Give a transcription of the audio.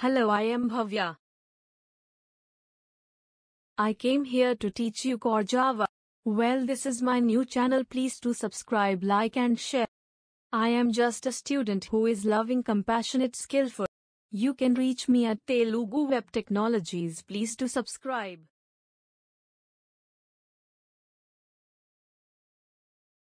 Hello, I am Bhavya. I came here to teach you Core Java. Well, this is my new channel. Please do subscribe, like and share. I am just a student who is loving, compassionate, skillful. You can reach me at Telugu Web Technologies. Please do subscribe.